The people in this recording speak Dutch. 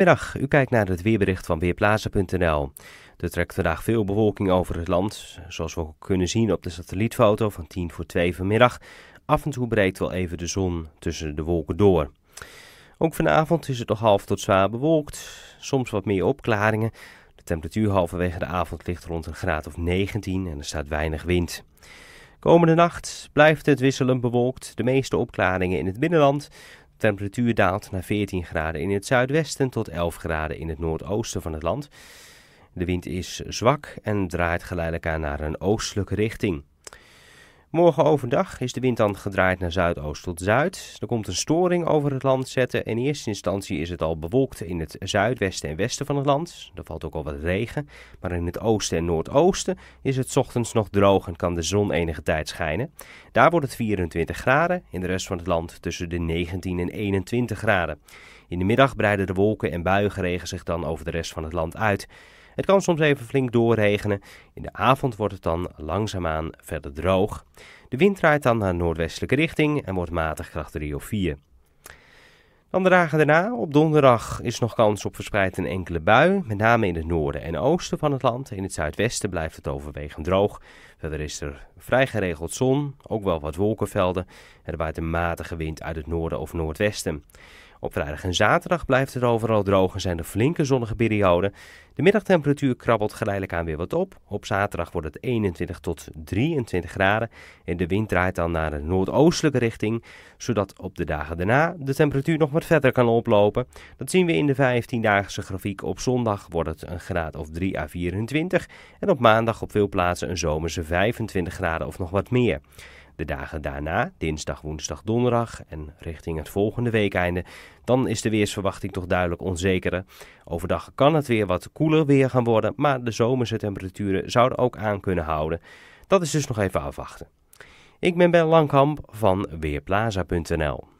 Middag, u kijkt naar het weerbericht van Weerplaza.nl. Er trekt vandaag veel bewolking over het land, zoals we ook kunnen zien op de satellietfoto van 10 voor 2 vanmiddag. Af en toe breekt wel even de zon tussen de wolken door. Ook vanavond is het nog half tot zwaar bewolkt, soms wat meer opklaringen. De temperatuur halverwege de avond ligt rond een graad of 19 en er staat weinig wind. Komende nacht blijft het wisselend bewolkt, de meeste opklaringen in het binnenland temperatuur daalt naar 14 graden in het zuidwesten tot 11 graden in het noordoosten van het land. De wind is zwak en draait geleidelijk aan naar een oostelijke richting. Morgen overdag is de wind dan gedraaid naar zuidoost tot zuid. Er komt een storing over het land zetten. In eerste instantie is het al bewolkt in het zuidwesten en westen van het land. Er valt ook al wat regen. Maar in het oosten en noordoosten is het ochtends nog droog en kan de zon enige tijd schijnen. Daar wordt het 24 graden. In de rest van het land tussen de 19 en 21 graden. In de middag breiden de wolken en buienregen zich dan over de rest van het land uit. Het kan soms even flink doorregenen. In de avond wordt het dan langzaamaan verder droog. De wind draait dan naar noordwestelijke richting en wordt matig kracht 3 of 4. Dan de dagen daarna, op donderdag, is nog kans op verspreid en enkele bui, met name in het noorden en oosten van het land. In het zuidwesten blijft het overwegend droog. Verder is er vrij geregeld zon, ook wel wat wolkenvelden. Er waait een matige wind uit het noorden of noordwesten. Op vrijdag en zaterdag blijft het overal droog en zijn er flinke zonnige perioden. De middagtemperatuur krabbelt geleidelijk aan weer wat op. Op zaterdag wordt het 21 tot 23 graden en de wind draait dan naar de noordoostelijke richting, zodat op de dagen daarna de temperatuur nog wat verder kan oplopen. Dat zien we in de 15-daagse grafiek. Op zondag wordt het een graad of 3 à 24 en op maandag op veel plaatsen een zomerse 25 graden of nog wat meer. De dagen daarna, dinsdag, woensdag, donderdag en richting het volgende weekeinde, dan is de weersverwachting toch duidelijk onzekerder. Overdag kan het weer wat koeler weer gaan worden, maar de zomerse temperaturen zouden ook aan kunnen houden. Dat is dus nog even afwachten. Ik ben Ben Langkamp van Weerplaza.nl.